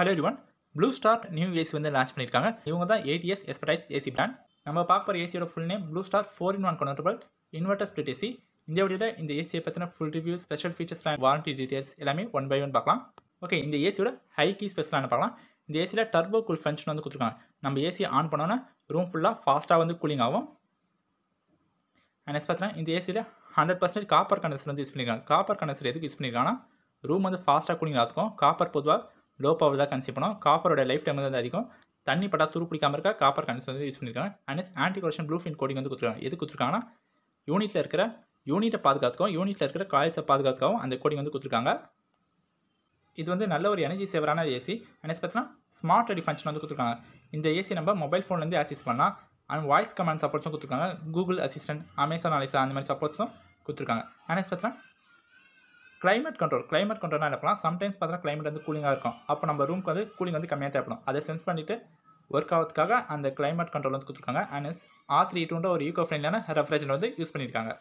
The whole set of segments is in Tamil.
hello everyone blue star new AC வந்து லான்ச் பண்ணியிருக்காங்க இவங்க தான் ஏடிஎஸ் எஸ்பர்டைஸ் ஏசி பிராண்ட் நம்ம பார்க்குற ஏசியோட full name blue star four in one convertible inverter split AC இந்த வீடியோவில் இந்த ஏசியை பற்றின full review special features warranty details எல்லாமே ஒன் பை ஒன் பார்க்கலாம் ஓகே இந்த ஏசியோட ஹை கீ ஸ்பெஷலான பார்க்கலாம் இந்த ஏசியில் டர்போ கூல் ஃபங்க்ஷன் வந்து கொடுத்துருக்காங்க நம்ம ஏசியை ஆன் பண்ணோன்னா ரூம் ஃபுல்லாக ஃபாஸ்ட்டாக வந்து கூலிங் ஆகும் நெக்ஸ்ட் பார்த்தீங்கன்னா இந்த ஏசியில் ஹண்ட்ரட் பர்சன்டேஜ் காப்பர் கண்டன்சர் வந்து யூஸ் பண்ணியிருக்காங்க காப்பர் கண்டன்சர் எதுக்கு யூஸ் பண்ணியிருக்காங்கன்னா ரூம் வந்து ஃபாஸ்ட்டாக கூலிங் ஆகும் காப்பர் பொதுவாக லோ பவர் தான் கன்சியூம் பண்ணோம் காப்பரோட லைஃப் டைம் வந்து அதிகம் தண்ணி பட்டா துரு பிடிக்காம இருக்கா காப்பர் கன்சியூம் வந்து யூஸ் பண்ணியிருக்காங்க and anti corrosion blue fin coating வந்து கொடுத்துருக்காங்க எது கொடுத்துருக்காங்கன்னா யூனிட்டில் இருக்கிற யூனிட்டை பாதுகாத்துக்கும் யூனிட்டில் இருக்கிற காயில்ஸை பாதுகாக்கவும் அந்த கோடிங் வந்து கொடுத்துருக்காங்க இது வந்து நல்ல ஒரு எனர்ஜி சேவரான ஏசி அண்ட் பார்த்தீங்கன்னா ஸ்மார்ட் ரெடி ஃபங்க்ஷன் வந்து கொடுத்துருக்காங்க இந்த ஏசி நம்ம மொபைல் ஃபோன்லேருந்து ஆக்சஸ் பண்ணலாம் அண்ட் வாய்ஸ் கமாண்ட் சப்போர்ட்ஸும் கொடுத்துருக்காங்க கூகுள் அசிஸ்டன்ட் அமேசான் அலிசா அந்த மாதிரி சப்போர்ட்ஸும் கொடுத்துருக்காங்க அண்ட் பார்த்தீங்கன்னா கிளைமேட் கண்ட்ரோல் கிளைமேட் கண்ட்ரோல்லாம் எடுக்கலாம் சம்டைம்ஸ் பார்த்தீங்கன்னா கிளைமேட் வந்து கூலிங்காக இருக்கும் அப்போ நம்ம ரூம்க்கு வந்து கூலிங் வந்து கம்மியாக தேவைப்படும் அதை சென்ஸ் பண்ணிவிட்டு ஒர்க் ஆகிறதுக்காக அந்த கிளைமேட் கண்ட்ரோல் வந்து கொடுத்துருக்காங்க அண்ட் ஆ த்ரீ டூன்ற ஒரு ஈகோ ஃப்ரெண்ட்லியான ரெஃப்ரிஜரேட் வந்து யூஸ் பண்ணியிருக்காங்க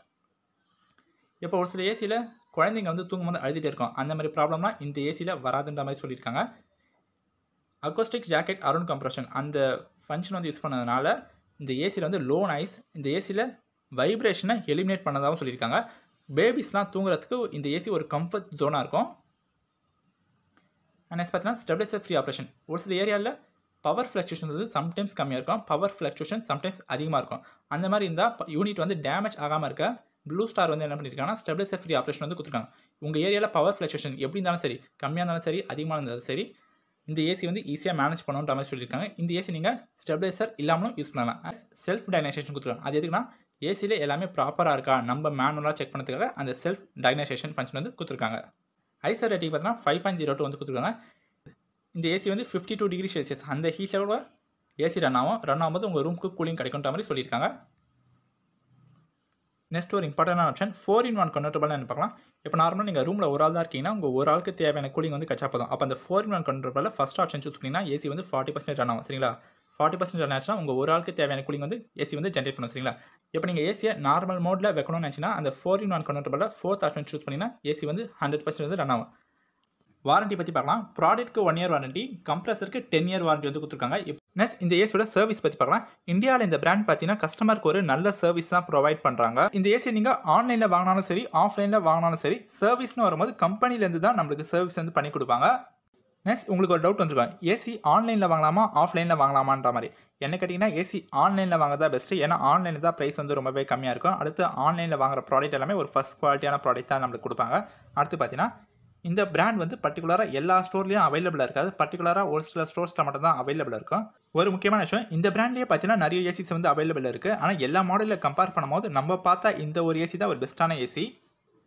இப்போ ஒரு சில ஏசியில் குழந்தைங்க வந்து தூங்கும்போது அழுதுகிட்டே இருக்கும் அந்த மாதிரி ப்ராப்ளம்லாம் இந்த ஏசியில் வராதுன்ற மாதிரி சொல்லியிருக்காங்க அக்கோஸ்டிக் ஜாக்கெட் அருண் கம்ப்ரஷன் அந்த ஃபங்க்ஷன் வந்து யூஸ் பண்ணதுனால இந்த ஏசியில் வந்து லோ ஐஸ் இந்த ஏசியில் வைப்ரேஷனை எலிமினேட் பண்ணதாகவும் சொல்லியிருக்காங்க பேபிஸ்லாம் தூங்குறதுக்கு இந்த ஏசி ஒரு கம்ஃபர்ட் ஜோனாக இருக்கும் அண்ட் நெக்ஸ்ட் பார்த்தீங்கன்னா ஸ்டெப்லைசர் ஃப்ரீ ஆப்ரேஷன் ஒரு சில ஏரியாவில் பவர் ஃப்ளக்சுவேஷன்ஸ் வந்து சம்டைம்ஸ் கம்மியாக இருக்கும் பவர் ஃப்ளக்சுவேஷன் சம்டைம்ஸ் அதிகமாக இருக்கும் அந்த மாதிரி இருந்தால் யூனிட் வந்து டேமேஜ் ஆகாமல் இருக்க ப்ளூ ஸ்டார் வந்து என்ன பண்ணியிருக்காங்கன்னா ஸ்டெப்லைசர் ஃப்ரீ ஆப்ரேஷன் வந்து கொடுத்துருக்காங்க உங்கள் ஏரியாவில் பவர் ஃப்ளக்சுவேஷன் எப்படி இருந்தாலும் சரி கம்மியாக இருந்தாலும் சரி அதிகமாக இருந்தாலும் சரி இந்த ஏசி வந்து ஈஸியாக மேனேஜ் பண்ணணுன்ற மாதிரி சொல்லியிருக்காங்க இந்த ஏசி நீங்கள் ஸ்டெப்லைசர் இல்லாமலும் யூஸ் பண்ணலாம் செல்ஃப் டைனேஷன் கொடுத்துருக்காங்க அது எதுக்குன்னா ஏசியில் எல்லாமே ப்ராப்பராக இருக்கா நம்ம மேனுவலாக செக் பண்ணுறதுக்காக அந்த செல்ஃப் டயக்னைசேஷன் ஃபங்க்ஷன் வந்து கொடுத்துருக்காங்க ஐசர் ரேட்டிங் பார்த்தீங்கன்னா ஃபைவ் பாயிண்ட் ஜீரோ டூ வந்து கொடுத்துருக்காங்க இந்த ஏசி வந்து ஃபிஃப்டி டூ டிகிரி செல்சியஸ் அந்த ஹீட்டில் கூட ஏசி ரன் ஆகும் ரன் ஆகும்போது உங்கள் ரூம்க்கு கூலிங் கிடைக்குன்ற மாதிரி சொல்லியிருக்காங்க நெக்ஸ்ட் ஒரு இம்பார்ட்டண்டான ஆப்ஷன் ஃபோர் இன் ஒன் கன்வெர்ட்டபிள்னு பார்க்கலாம் இப்போ நார்மலாக நீங்கள் ரூமில் ஒரு ஆள் தான் இருக்கீங்கன்னா உங்கள் ஒரு ஆளுக்கு தேவையான கூலிங் வந்து கச்சா போதும் அப்போ அந்த ஃபோர் இன் ஒன் கன்வெர்ட்டபிளில் ஃபஸ்ட் ஆப்ஷன் சூஸ் பண்ணிங்கன்னா ஏசி வந்து ஃபார்ட்டி பர்சன்ட் ரன் ஆகும் சரிங்களா ஃபார்ட்டி பர்சன்ட் ரன் ஆச்சுன்னா உங்கள் ஒரு ஆளுக்கு தேவையான கூலிங் வந்து ஏசி வந்து ஜென்ரேட் பண்ணும் சரிங்களா இப்போ நீங்கள் ஏசியை நார்மல் மோடில் வைக்கணும்னு நினச்சின்னா அந்த ஃபோர் இன் ஒன் கன்வெர்ட்டபிளில் ஃபோர்த் ஆப்ஷன் சூஸ் பண்ணிங்கன்னா ஏசி வந்து ஹண்ட்ரட் பர்சன்ட் வந்து ரன் ஆகும் வாரண்டி பற்றி பார்க்கலாம் ப்ராடக்ட்க்கு ஒன் இயர் வாரண்டி கம்ப்ரஸருக்கு டென் இயர் வாரண்டி வந்து கொடுத்துருக்காங்க நெக்ஸ்ட் இந்த ஏசியோட சர்வீஸ் பற்றி பார்க்கலாம் இந்தியாவில் இந்த பிராண்ட் பார்த்தீங்கன்னா கஸ்டமருக்கு ஒரு நல்ல சர்வீஸ் தான் ப்ரொவைட் பண்ணுறாங்க இந்த ஏசியை நீங்கள் ஆன்லைனில் வாங்கினாலும் சரி ஆஃப்லைனில் வாங்கினாலும் சரி சர்வீஸ்னு வரும்போது கம்பெனிலேருந்து தான் நம்மளுக்கு சர்வீஸ் வந்து பண்ணி கொடுப்பாங்க நெஸ் உங்களுக்கு ஒரு டவுட் வந்துருக்கும் ஏசி ஆன்லைனில் வாங்கலாமா ஆஃப்லைனில் வாங்கலாமான்ற மாதிரி என்ன கேட்டிங்கன்னா ஏசி ஆன்லைனில் வாங்குறதா பெஸ்ட்டு ஏன்னா ஆன்லைனில் தான் ப்ரைஸ் வந்து ரொம்பவே கம்மியாக இருக்கும் அடுத்து ஆன்லைனில் வாங்குற ப்ராடக்ட் எல்லாமே ஒரு ஃபஸ்ட் குவாலிட்டியான ப்ராடக்ட் தான் நம்மளுக்கு கொடுப்பாங்க அடுத்து பார்த்தீங்கன்னா இந்த பிராண்ட் வந்து பர்டிகுலராக எல்லா ஸ்டோர்லேயும் அவைலபிளாக இருக்காது பர்டிகுலராக ஒரு சில ஸ்டோர்ஸில் மட்டும்தான் அவைலபிள் இருக்கும் ஒரு முக்கியமான விஷயம் இந்த பிராண்ட்லேயே பார்த்தீங்கன்னா நிறைய ஏசிஸ் வந்து அவைலபிள் இருக்குது ஆனால் எல்லா மாடலில் கம்பேர் பண்ணும்போது நம்ம பார்த்தா இந்த ஒரு ஏசி தான் ஒரு பெஸ்ட்டான ஏசி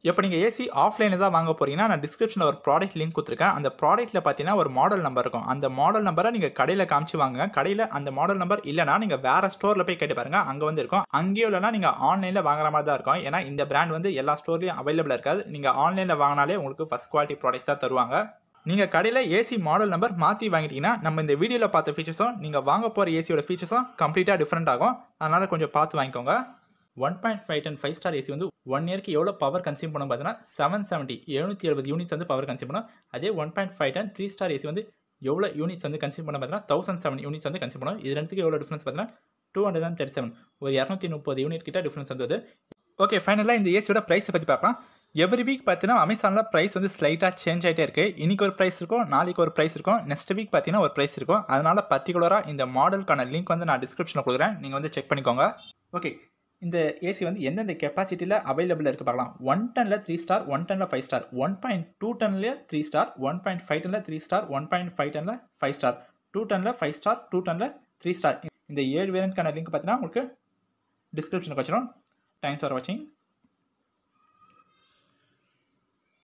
இப்போ நீங்கள் ஏசி ஆஃப்லைனில் தான் வாங்க போகிறீங்கன்னா நான் டிஸ்கிரிப்ஷனில் ஒரு ப்ராடக்ட் லிங்க் கொடுத்துருக்கேன் அந்த ப்ராடக்ட்டில் பார்த்தீங்கன்னா ஒரு மாடல் நம்பர் இருக்கும் அந்த மாடல் நம்பரை நீங்கள் கடையில் காமிச்சு வாங்க கடையில் அந்த மாடல் நம்பர் இல்லைனா நீங்கள் வேறு ஸ்டோரில் போய் கேட்டு பாருங்கள் அங்கே வந்து இருக்கும் அங்கேயும் இல்லைனா நீங்கள் ஆன்லைனில் வாங்குற மாதிரி தான் இருக்கும் ஏன்னா இந்த பிராண்ட் வந்து எல்லா ஸ்டோர்லையும் அவைலபிளாக இருக்காது நீங்கள் ஆன்லைனில் வாங்கினாலே உங்களுக்கு ஃபஸ்ட் குவாலிட்டி ப்ராடக்ட் தான் தருவாங்க நீங்கள் கடையில் ஏசி மாடல் நம்பர் மாற்றி வாங்கிட்டீங்கன்னா நம்ம இந்த வீடியோவில் பார்த்த ஃபீச்சர்ஸும் நீங்கள் வாங்க போகிற ஏசியோட ஃபீச்சர்ஸும் கம்ப்ளீட்டாக டிஃப்ரெண்ட் ஆகும் அதனால் கொஞ்சம் பார்த்து வாங்கிக்கோங்க one point five ten five star AC வந்து ஒன் இயருக்கு எவ்வளோ பவர் கன்சியூம் பண்ணோம் பார்த்தீங்கன்னா செவன் செவன்ட்டி எழுநூற்றி எழுபது யூனிட்ஸ் வந்து பவர் கன்சியூம் பண்ணோம் அதே one point five ten three star AC வந்து எவ்வளோ யூனிட்ஸ் வந்து கன்சியூம் பண்ண பார்த்தீங்கன்னா தௌசண்ட் செவன் யூனிட்ஸ் வந்து கன்சியூம் பண்ணோம் இது ரெண்டுத்துக்கு எவ்வளோ டிஃப்ரென்ஸ் பார்த்தீங்கன்னா two hundred and thirty seven ஒரு இரநூத்தி முப்பது யூனிட் கிட்ட டிஃப்ரென்ஸ் வந்தது ஓகே ஃபைனலாக இந்த ஏசியோட ப்ரைஸை பற்றி பார்க்கலாம் எவ்ரி வீக் பார்த்தீங்கன்னா அமேசானில் ப்ரைஸ் வந்து ஸ்லைட்டாக சேஞ்ச் ஆகிட்டே இருக்குது இன்றைக்கி ஒரு ப்ரைஸ் இருக்கும் நாளைக்கு ஒரு ப்ரைஸ் இருக்கும் நெக்ஸ்ட் வீக் பார்த்தீங்கன்னா ஒரு ப்ரைஸ் இருக்கும் அதனால் பர்டிகுலராக இந்த மாடலுக்கான லிங்க் வந்து நான் டிஸ்கிரிப்ஷனில் கொடுக்குறேன் நீங்கள் வந்து செக் பண்ணிக்கோங்க ஓகே இந்த ஏசி வந்து எந்தெந்த கெப்பாசிட்டியில் அவைலபிள் இருக்குது பார்க்கலாம் ஒன் டனில் த்ரீ ஸ்டார் ஒன் டனில் five star one point two டன்லேயே three star one point five டனில் three star one point five டனில் ஃபைவ் ஸ்டார் டூ டனில் ஃபைவ் ஸ்டார் டூ டனில் த்ரீ ஸ்டார் இந்த ஏழு வேரியன்ட்கான லிங்க் பார்த்தீங்கன்னா உங்களுக்கு டிஸ்கிரிப்ஷனுக்கு வச்சிடும் தேங்க்ஸ் ஃபார் வாட்சிங்